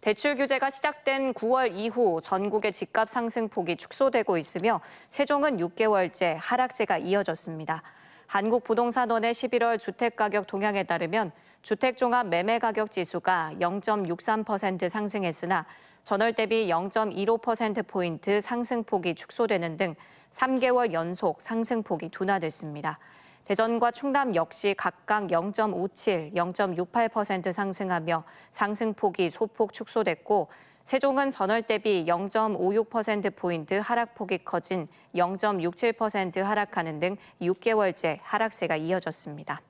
대출 규제가 시작된 9월 이후 전국의 집값 상승폭이 축소되고 있으며 최종은 6개월째 하락세가 이어졌습니다. 한국부동산원의 11월 주택가격 동향에 따르면 주택종합 매매가격 지수가 0.63% 상승했으나 전월 대비 0.15%포인트 상승폭이 축소되는 등 3개월 연속 상승폭이 둔화됐습니다. 대전과 충남 역시 각각 0.57, 0.68% 상승하며 상승폭이 소폭 축소됐고 세종은 전월 대비 0.56%포인트 하락폭이 커진 0.67% 하락하는 등 6개월째 하락세가 이어졌습니다.